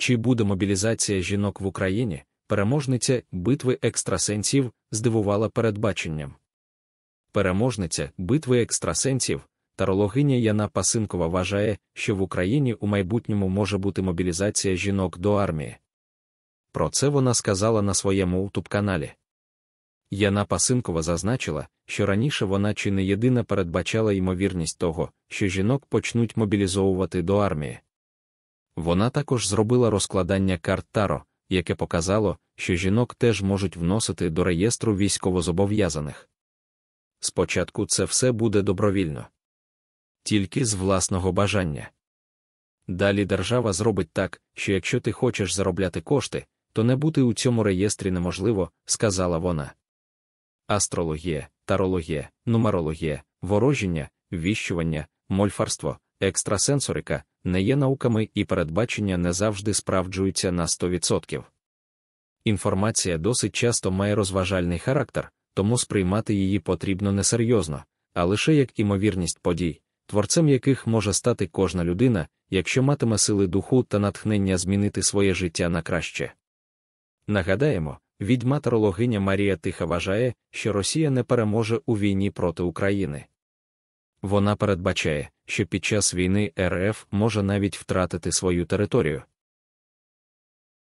Чи буде мобілізація жінок в Україні, переможниця битви екстрасенсів здивувала передбаченням. Переможниця битви екстрасенсів, тарологиня Яна Пасинкова вважає, що в Україні у майбутньому може бути мобілізація жінок до армії. Про це вона сказала на своєму youtube каналі. Яна Пасинкова зазначила, що раніше вона чи не єдина передбачала ймовірність того, що жінок почнуть мобілізовувати до армії. Вона також зробила розкладання карт Таро, яке показало, що жінок теж можуть вносити до реєстру військовозобов'язаних. Спочатку це все буде добровільно, тільки з власного бажання. Далі держава зробить так, що якщо ти хочеш заробляти кошти, то не бути у цьому реєстрі неможливо, сказала вона. Астрологія, тарологія, нумерологія, ворожіння, віщування, мольфарство, Екстрасенсорика не є науками і передбачення не завжди справджуються на 100%. Інформація досить часто має розважальний характер, тому сприймати її потрібно несерйозно, а лише як імовірність подій, творцем яких може стати кожна людина, якщо матиме сили духу та натхнення змінити своє життя на краще. Нагадаємо, відьма тарологиня Марія Тиха вважає, що Росія не переможе у війні проти України. Вона передбачає, що під час війни РФ може навіть втратити свою територію.